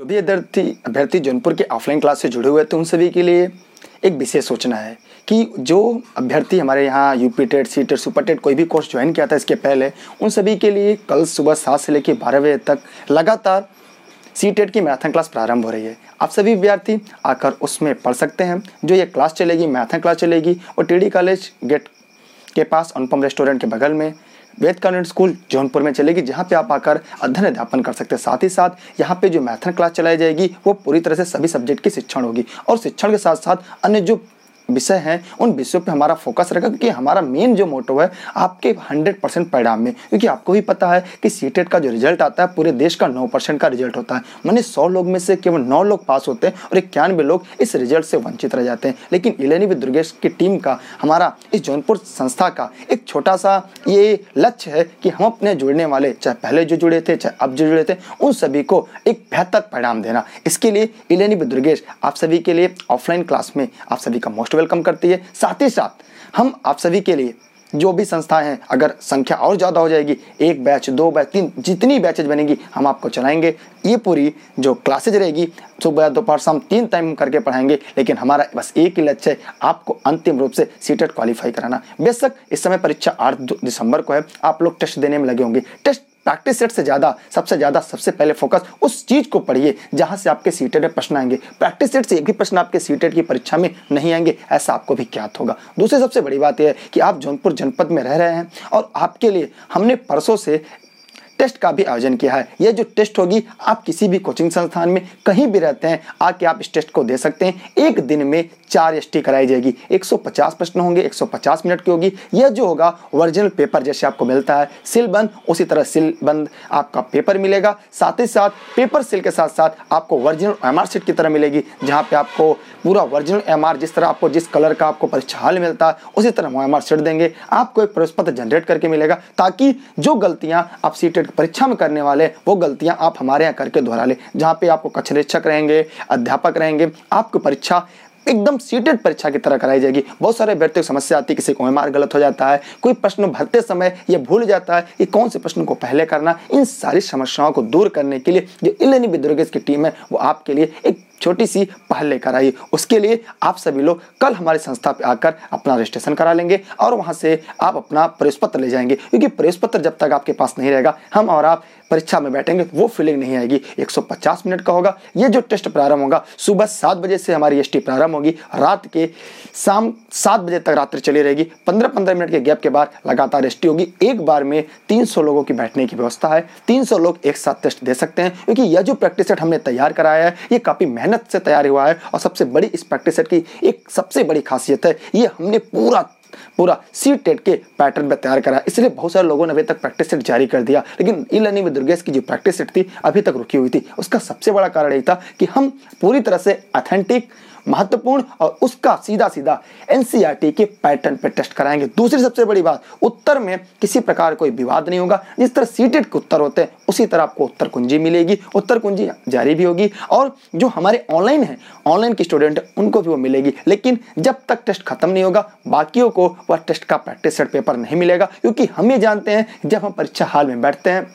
जो भी अभ्यर्थी अभ्यर्थी जौनपुर के ऑफलाइन क्लास से जुड़े हुए थे तो उन सभी के लिए एक विशेष सोचना है कि जो अभ्यर्थी हमारे यहाँ U P TET C TET super TET कोई भी कोर्स ज्वाइन किया था इसके पहले उन सभी के लिए कल सुबह सात से लेकर बारह बजे तक लगातार सी टेट की मैराथन क्लास प्रारंभ हो रही है आप सभी विद्यार्थी आकर उसमें पढ़ सकते हैं जो ये क्लास चलेगी मैराथन क्लास चलेगी और टी कॉलेज गेट के पास अनुपम रेस्टोरेंट के बगल में वेद कॉन्वेंट स्कूल जौनपुर में चलेगी जहाँ पे आप आकर अध्ययन अध्यापन कर सकते हैं साथ ही साथ यहाँ पे जो मैथन क्लास चलाई जाएगी वो पूरी तरह से सभी सब्जेक्ट की शिक्षण होगी और शिक्षण के साथ साथ अन्य जो विषय हैं उन विषयों पे हमारा फोकस रहेगा क्योंकि हमारा मेन जो मोटो है आपके 100 परसेंट परिणाम में क्योंकि आपको भी पता है कि सी e का जो रिजल्ट आता है पूरे देश का 9 परसेंट का रिजल्ट होता है मैंने 100 लोग में से केवल 9 लोग पास होते हैं और इक्यानवे लोग इस रिजल्ट से वंचित रह जाते हैं लेकिन इलेनी दुर्गेश की टीम का हमारा इस जौनपुर संस्था का एक छोटा सा ये लक्ष्य है कि हम अपने जुड़ने वाले चाहे पहले जो जुड़े थे चाहे अब जो जुड़े थे उन सभी को एक बेहतर परिणाम देना इसके लिए इलेनी दुर्गेश आप सभी के लिए ऑफलाइन क्लास में आप सभी का मोस्ट वेलकम करती है साथ ही साथ हम आप सभी के लिए जो भी संस्थाएं हैं अगर संख्या और ज़्यादा हो जाएगी एक बैच दो बैच तीन जितनी बैचेज बनेगी हम आपको चलाएंगे ये पूरी जो क्लासेज रहेगी सुबह दोपहर शाम तीन टाइम करके पढ़ाएंगे लेकिन हमारा बस एक ही लक्ष्य है आपको अंतिम रूप से सीटेट क्वालिफाई कराना बेशक इस समय परीक्षा आठ दिसंबर को है आप लोग टेस्ट देने में लगे होंगे टेस्ट प्रैक्टिस सेट से ज़्यादा सबसे ज़्यादा सबसे पहले फोकस उस चीज़ को पढ़िए जहां से आपके सीटेड में प्रश्न आएंगे प्रैक्टिस सेट से एक भी प्रश्न आपके सीटेड की परीक्षा में नहीं आएंगे ऐसा आपको भी ज्ञात होगा दूसरी सबसे बड़ी बात यह है कि आप जौनपुर जनपद में रह रहे हैं और आपके लिए हमने परसों से टेस्ट का भी आयोजन किया है यह जो टेस्ट होगी आप किसी भी कोचिंग संस्थान में कहीं भी रहते हैं आके आप इस टेस्ट को दे सकते हैं एक दिन में चार एस कराई जाएगी 150 प्रश्न होंगे 150 मिनट की होगी यह जो होगा ओरिजिनल पेपर जैसे आपको मिलता है सिल बंद उसी तरह सिल बंद आपका पेपर मिलेगा साथ ही साथ पेपर सिल के साथ साथ आपको ओरिजिनल एम सीट की तरह मिलेगी जहाँ पे आपको पूरा ओरिजिनल एम जिस तरह आपको जिस कलर का आपको परीक्षा हल मिलता है उसी तरह हम एम सीट देंगे आपको एक प्रवेश पत्र जनरेट करके मिलेगा ताकि जो गलतियाँ आप सीटें कॉम्पिटेटिव परीक्षा में करने वाले वो गलतियां आप हमारे यहाँ करके दोहरा ले जहाँ पे आपको कक्ष निरीक्षक रहेंगे अध्यापक रहेंगे आपको परीक्षा एकदम सीटेड परीक्षा की तरह कराई जाएगी बहुत सारे अभ्यर्थियों की समस्या आती है किसी को एमआर गलत हो जाता है कोई प्रश्न भरते समय ये भूल जाता है कि कौन से प्रश्न को पहले करना इन सारी समस्याओं को दूर करने के लिए जो इलेनी बिद्रोगेज की टीम है वो आपके लिए एक छोटी सी पहल लेकर आइए उसके लिए आप सभी लोग कल हमारे संस्था पे आकर अपना रजिस्ट्रेशन करा लेंगे और वहाँ से आप अपना प्रवेश पत्र ले जाएंगे क्योंकि प्रवेश पत्र जब तक आपके पास नहीं रहेगा हम और आप परीक्षा में बैठेंगे वो फीलिंग नहीं आएगी 150 मिनट का होगा ये जो टेस्ट प्रारंभ होगा सुबह सात बजे से हमारी एस प्रारंभ होगी रात के शाम सात बजे तक रात्रि चली रहेगी पंद्रह पंद्रह मिनट के गैप के बाद लगातार एस होगी एक बार में तीन लोगों की बैठने की व्यवस्था है तीन लोग एक साथ टेस्ट दे सकते हैं क्योंकि यह जो प्रैक्टिस सेट हमने तैयार कराया है ये काफ़ी मेहनत से तैयार हुआ है और सबसे बड़ी इस प्रैक्टिस सेट की एक सबसे बड़ी खासियत है ये हमने पूरा पूरा सी टेट के पैटर्न में तैयार करा इसलिए बहुत सारे लोगों ने अभी तक प्रैक्टिस सेट जारी कर दिया लेकिन ई लर्निंग विद दुर्गेश की जो प्रैक्टिस सेट थी अभी तक रुकी हुई थी उसका सबसे बड़ा कारण यही था कि हम पूरी तरह से अथेंटिक महत्वपूर्ण और उसका सीधा सीधा एनसीईआरटी के पैटर्न पर टेस्ट कराएंगे दूसरी सबसे बड़ी बात उत्तर में किसी प्रकार कोई विवाद नहीं होगा जिस तरह सीटेट के उत्तर होते हैं उसी तरह आपको उत्तर कुंजी मिलेगी उत्तर कुंजी जारी भी होगी और जो हमारे ऑनलाइन है ऑनलाइन के स्टूडेंट उनको भी वो मिलेगी लेकिन जब तक टेस्ट खत्म नहीं होगा बाकियों को वह टेस्ट का प्रैक्टिस सेट पेपर नहीं मिलेगा क्योंकि हम ये जानते हैं जब हम परीक्षा हाल में बैठते हैं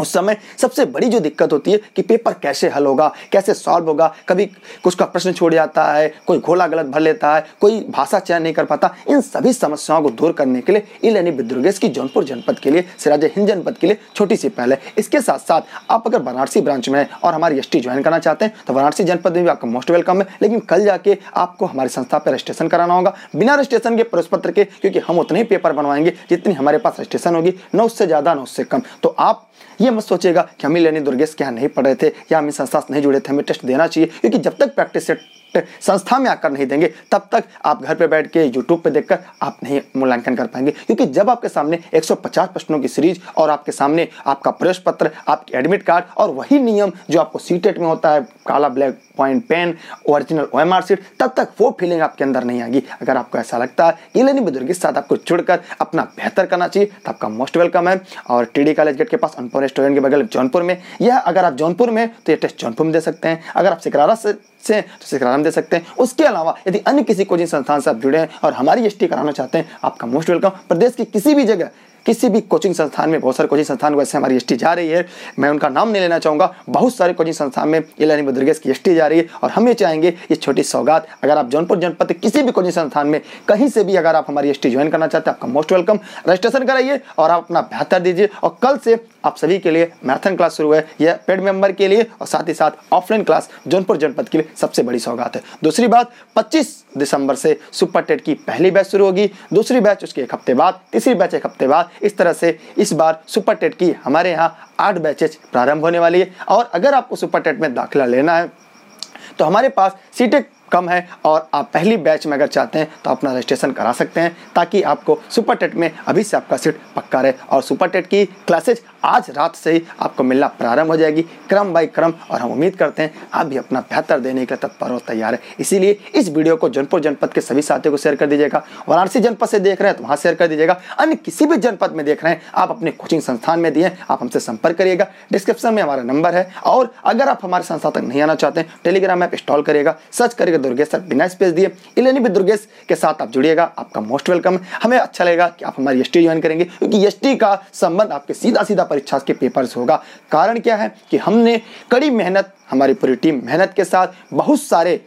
उस समय सबसे बड़ी जो दिक्कत होती है कि पेपर कैसे हल होगा कैसे सॉल्व होगा कभी कुछ का प्रश्न छोड़ जाता है कोई घोला गलत भर लेता है कोई भाषा चयन नहीं कर पाता इन सभी समस्याओं को दूर करने के लिए इलेनी बिद्रुगेश की जौनपुर जनपद के लिए सिराज हिंद जनपद के लिए छोटी सी पहल है इसके साथ साथ आप अगर बनारसी ब्रांच में और हमारी एस ज्वाइन करना चाहते हैं तो वाराणसी जनपद में भी आपका मोस्ट वेलकम है लेकिन कल जाके आपको हमारी संस्था पर रजिस्ट्रेशन कराना होगा बिना रजिस्ट्रेशन के प्रवेश पत्र के क्योंकि हम उतने ही पेपर बनवाएंगे जितनी हमारे पास रजिस्ट्रेशन होगी न उससे ज़्यादा न उससे कम तो आप ये मत सोचेगा कि हम ही लेनी दुर्गेश के यहाँ नहीं रहे थे या हमें संस्था से नहीं जुड़े थे हमें टेस्ट देना चाहिए क्योंकि जब तक प्रैक्टिस सेट संस्था में आकर नहीं देंगे तब तक आप घर पर बैठ के यूट्यूब पर देखकर आप नहीं मूल्यांकन कर पाएंगे क्योंकि जब आपके सामने 150 प्रश्नों की सीरीज और आपके सामने आपका प्रवेश पत्र आपके एडमिट कार्ड और वही नियम जो आपको सी में होता है काला black point pen original O sheet तब तक वो फीलिंग आपके अंदर नहीं आएगी अगर आपको ऐसा लगता है कि लेनी बुजुर्ग के साथ आपको जुड़कर अपना बेहतर करना चाहिए तो आपका मोस्ट वेलकम है और टी कॉलेज गेट के पास अनपुर रेस्टोरेंट के बगल जौनपुर में यह अगर आप जौनपुर में तो ये टेस्ट जौनपुर में दे सकते हैं अगर आप सिकरारा से से तो शिक्षाराम दे सकते हैं उसके अलावा यदि अन्य किसी कोचिंग संस्थान से आप जुड़े हैं और हमारी एस कराना चाहते हैं आपका मोस्ट वेलकम प्रदेश की किसी भी जगह किसी भी कोचिंग संस्थान में बहुत सारे कोचिंग संस्थान वैसे हमारी एस जा रही है मैं उनका नाम नहीं लेना चाहूँगा बहुत सारे कोचिंग संस्थान में इलानी बदुर्गेश की एस जा रही है और हम ये चाहेंगे ये छोटी सौगात अगर आप जौनपुर जनपद किसी भी कोचिंग संस्थान में कहीं से भी अगर आप हमारी एस ज्वाइन करना चाहते हैं आपका मोस्ट वेलकम रजिस्ट्रेशन कराइए और आप अपना बेहतर दीजिए और कल से आप सभी के लिए मैराथन क्लास शुरू है यह पेड मेंबर के लिए और साथ ही साथ ऑफलाइन क्लास जौनपुर जनपद के लिए सबसे बड़ी सौगात है दूसरी बात 25 दिसंबर से सुपर टेट की पहली बैच शुरू होगी दूसरी बैच उसके एक हफ्ते बाद तीसरी बैच एक हफ्ते बाद इस तरह से इस बार सुपर टेट की हमारे यहाँ आठ बैचेज प्रारंभ होने वाली है और अगर आपको सुपर टेट में दाखिला लेना है तो हमारे पास सीटेट कम है और आप पहली बैच में अगर चाहते हैं तो अपना रजिस्ट्रेशन करा सकते हैं ताकि आपको सुपर टेट में अभी से आपका सीट पक्का रहे और सुपर टेट की क्लासेज आज रात से ही आपको मिलना प्रारंभ हो जाएगी क्रम बाई क्रम और हम उम्मीद करते हैं आप भी अपना बेहतर देने के लिए तत्पर और तैयार है इसीलिए इस वीडियो को जनपुर जनपद के सभी साथियों को शेयर कर दीजिएगा वाराणसी जनपद से देख रहे हैं तो वहाँ शेयर कर दीजिएगा अन्य किसी भी जनपद में देख रहे हैं आप अपने कोचिंग संस्थान में दिए आप हमसे संपर्क करिएगा डिस्क्रिप्शन में हमारा नंबर है और अगर आप हमारे संस्था तक नहीं आना चाहते टेलीग्राम ऐप इंस्टॉल करिएगा सर्च करिएगा दुर्गेश सर बिना स्पेस दिए इलेनी भी दुर्गेश के साथ आप जुड़िएगा आपका मोस्ट वेलकम है हमें अच्छा लगेगा कि आप हमारी एस ज्वाइन करेंगे क्योंकि एस का संबंध आपके सीधा सीधा परीक्षा के पेपर से होगा कारण क्या है कि हमने कड़ी मेहनत हमारी पूरी टीम मेहनत के साथ बहुत सारे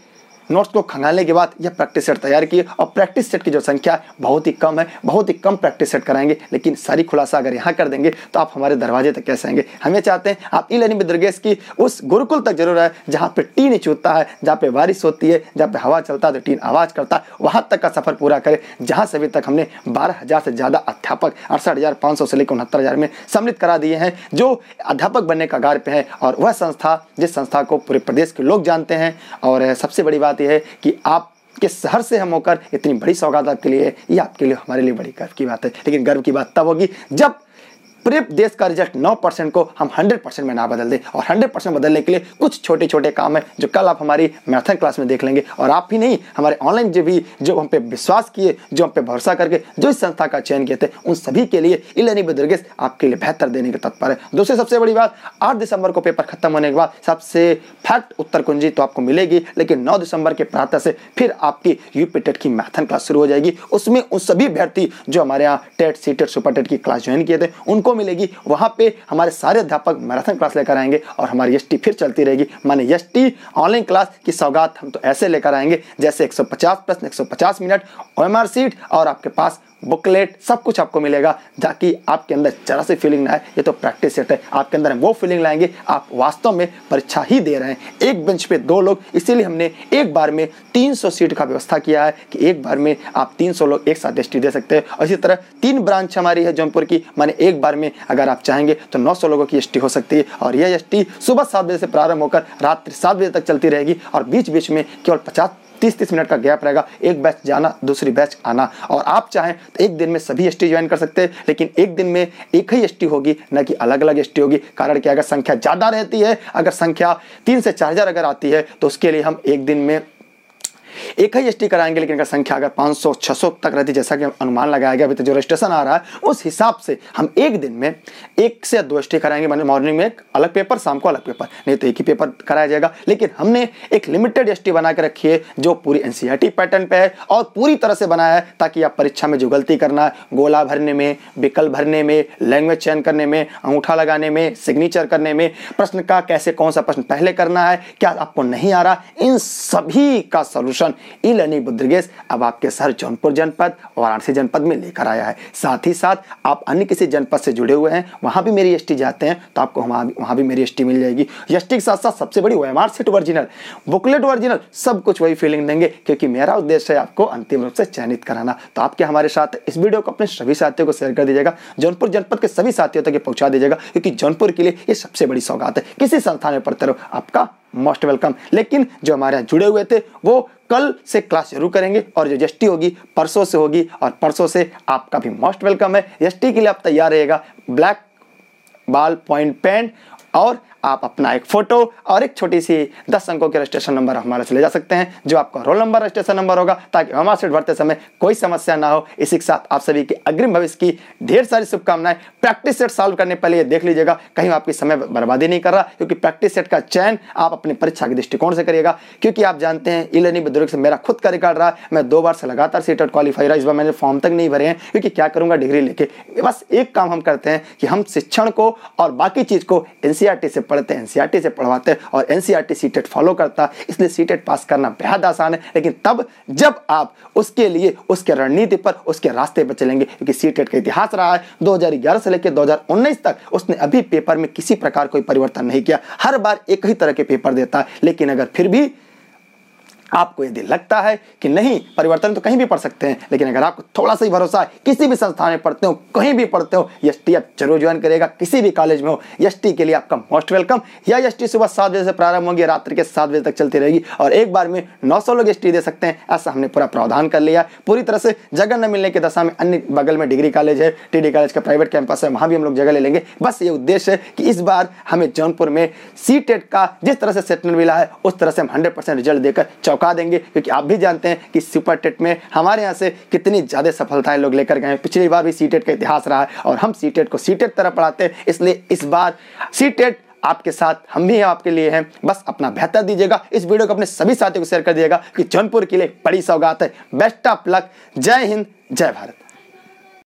नोट्स को खंगालने के बाद यह प्रैक्टिस सेट तैयार किए और प्रैक्टिस सेट की जो संख्या बहुत ही कम है बहुत ही कम प्रैक्टिस सेट कराएंगे लेकिन सारी खुलासा अगर यहाँ कर देंगे तो आप हमारे दरवाजे तक कैसे आएंगे हमें चाहते हैं आप ई लर्निंग विद्रगेश की उस गुरुकुल तक जरूर आए जहाँ पर टीन चूतता है जहाँ पर बारिश होती है जहाँ पर हवा चलता है तो टीन आवाज करता है वहाँ तक का सफर पूरा करें जहाँ से अभी तक हमने बारह हजार से ज़्यादा अध्यापक अड़सठ हजार पाँच सौ से लेकर उनहत्तर हजार में सम्मिलित करा दिए हैं जो अध्यापक बनने का कार्य पे है और वह संस्था जिस संस्था को पूरे प्रदेश के लोग जानते हैं और सबसे बड़ी बात जाती है कि आप के शहर से हम होकर इतनी बड़ी सौगात आपके लिए ये आपके लिए हमारे लिए बड़ी गर्व की बात है लेकिन गर्व की बात तब होगी जब पूरे देश का रिजल्ट नौ परसेंट को हम हंड्रेड परसेंट में ना बदल दें और हंड्रेड परसेंट बदलने के लिए कुछ छोटे छोटे काम है जो कल आप हमारी मैराथन क्लास में देख लेंगे और आप ही नहीं हमारे ऑनलाइन जो भी जो हम पे विश्वास किए जो हम पे भरोसा करके जो इस संस्था का चयन किए थे उन सभी के लिए इलेनी बुद्रगेस आपके लिए बेहतर देने के तत्पर है दूसरी सबसे बड़ी बात आठ दिसंबर को पेपर खत्म होने के बाद सबसे फैक्ट उत्तर कुंजी तो आपको मिलेगी लेकिन नौ दिसंबर के प्रातः से फिर आपकी यूपी टेट की मैथन क्लास शुरू हो जाएगी उसमें उन सभी अभ्यर्थी जो हमारे यहाँ TET C TET super TET की क्लास ज्वाइन किए थे उनको मिलेगी वहाँ पे हमारे सारे अध्यापक मैराथन क्लास लेकर आएंगे और हमारी एस फिर चलती रहेगी माने एस ऑनलाइन क्लास की सौगात हम तो ऐसे लेकर आएंगे जैसे 150 प्रश्न 150 मिनट ओ सीट और आपके पास बुकलेट सब कुछ आपको मिलेगा ताकि आपके अंदर जरा सी फीलिंग ना आए ये तो प्रैक्टिस सेट है आपके अंदर हम वो फीलिंग लाएंगे आप वास्तव में परीक्षा ही दे रहे हैं एक बेंच पे दो लोग इसीलिए हमने एक बार में 300 सीट का व्यवस्था किया है कि एक बार में आप 300 लोग एक साथ टेस्टी दे सकते हैं और इसी तरह तीन ब्रांच हमारी है जौनपुर की माने एक बार में अगर आप चाहेंगे तो नौ लोगों की एस हो सकती है और यह एस सुबह सात बजे से प्रारंभ होकर रात्रि सात बजे तक चलती रहेगी और बीच बीच में केवल पचास तीस तीस मिनट का गैप रहेगा एक बैच जाना दूसरी बैच आना और आप चाहें तो एक दिन में सभी एस ज्वाइन कर सकते हैं लेकिन एक दिन में एक ही एस होगी न कि अलग अलग एस होगी कारण कि अगर संख्या ज़्यादा रहती है अगर संख्या तीन से चार अगर आती है तो उसके लिए हम एक दिन में एक ही एसटी कराएंगे लेकिन अगर संख्या अगर 500 600 तक रहती जैसा कि अनुमान लगाया गया अभी तक तो जो रजिस्ट्रेशन आ रहा है उस हिसाब से हम एक दिन में एक से दो एस कराएंगे मैंने मॉर्निंग में एक अलग पेपर शाम को अलग पेपर नहीं तो एक ही पेपर कराया जाएगा लेकिन हमने एक लिमिटेड एस बना के रखी है जो पूरी एन पैटर्न पर है और पूरी तरह से बनाया है ताकि आप परीक्षा में जो गलती करना गोला भरने में विकल्प भरने में लैंग्वेज चयन करने में अंगूठा लगाने में सिग्नेचर करने में प्रश्न का कैसे कौन सा प्रश्न पहले करना है क्या आपको नहीं आ रहा इन सभी का सोल्यूशन ई लर्निंग बुद्रगेस अब आपके शहर जौनपुर जनपद वाराणसी जनपद में लेकर आया है साथ ही साथ आप अन्य किसी जनपद से जुड़े हुए हैं वहाँ भी मेरी एस जाते हैं तो आपको वहाँ वहाँ भी मेरी एस मिल जाएगी एस के साथ साथ सबसे बड़ी O set original booklet original सब कुछ वही फीलिंग देंगे क्योंकि मेरा उद्देश्य है आपको अंतिम रूप से चयनित कराना तो आपके हमारे साथ इस वीडियो को अपने सभी साथियों को शेयर कर दीजिएगा जौनपुर जनपद के सभी साथियों तक ये पहुँचा दीजिएगा क्योंकि जौनपुर के लिए ये सबसे बड़ी सौगात है किसी संस्थान में पढ़ते रहो आपका मोस्ट वेलकम लेकिन जो हमारे यहाँ जुड़े हुए थे वो कल से क्लास शुरू करेंगे और जो जस्टी होगी परसों से होगी और परसों से आपका भी मोस्ट वेलकम है जस्टी के लिए आप तैयार रहेगा ब्लैक बाल पॉइंट पेंट और आप अपना एक फ़ोटो और एक छोटी सी दस अंकों के रजिस्ट्रेशन नंबर हमारे से ले जा सकते हैं जो आपका रोल नंबर रजिस्ट्रेशन नंबर होगा ताकि हमारा सीट भरते समय कोई समस्या ना हो इसी के साथ आप सभी के अग्रिम भविष्य की ढेर सारी शुभकामनाएं प्रैक्टिस सेट सॉल्व करने पहले ये देख लीजिएगा कहीं आपकी समय बर्बादी नहीं कर रहा क्योंकि प्रैक्टिस सेट का चयन आप अपनी परीक्षा के दृष्टिकोण से करिएगा क्योंकि आप जानते हैं ई लर्निंग बुजुर्ग से मेरा खुद का रिकॉर्ड रहा मैं दो बार से लगातार सीटेट क्वालिफाई e रहा इस बार मैंने फॉर्म तक नहीं भरे हैं क्योंकि क्या करूँगा डिग्री लेके बस एक काम हम करते हैं कि हम शिक्षण को और बाकी चीज़ को एन e से पढ़ते हैं एन e से पढ़वाते हैं और एन सी फॉलो करता है इसलिए सी पास e करना बेहद आसान है लेकिन तब जब आप उसके लिए उसके रणनीति पर उसके रास्ते पर चलेंगे क्योंकि सी e का इतिहास रहा है दो से लेकर दो तक उसने अभी पेपर में किसी प्रकार कोई परिवर्तन नहीं किया हर बार एक ही तरह के पेपर देता है लेकिन अगर फिर भी आपको यदि लगता है कि नहीं परिवर्तन तो कहीं भी पढ़ सकते हैं लेकिन अगर आपको थोड़ा सा ही भरोसा है किसी भी संस्थान में पढ़ते हो कहीं भी पढ़ते हो एस आप जरूर ज्वाइन करेगा किसी भी कॉलेज में हो एस के लिए आपका मोस्ट वेलकम या एस सुबह सात बजे से प्रारंभ होगी रात्रि के सात बजे तक चलती रहेगी और एक बार में नौ लोग एस दे सकते हैं ऐसा हमने पूरा प्रावधान कर लिया पूरी तरह से जगह न मिलने की दशा में अन्य बगल में डिग्री कॉलेज है टी कॉलेज का प्राइवेट कैंपस है वहाँ भी हम लोग जगह ले लेंगे बस ये उद्देश्य है कि इस बार हमें जौनपुर में सी टेट e का जिस तरह से सेटमेंट मिला है उस तरह से हम हंड्रेड रिजल्ट देकर चौका चौंका देंगे क्योंकि आप भी जानते हैं कि सुपर टेट में हमारे यहाँ से कितनी ज़्यादा सफलताएं लोग लेकर गए हैं पिछली बार भी सी टेट का इतिहास रहा है और हम सी टेट को सी टेट तरह पढ़ाते हैं इसलिए इस बार सी टेट आपके साथ हम भी आपके लिए हैं बस अपना बेहतर दीजिएगा इस वीडियो को अपने सभी साथियों को शेयर कर दिएगा कि जौनपुर के लिए बड़ी सौगात है बेस्ट ऑफ लक जय हिंद जय भारत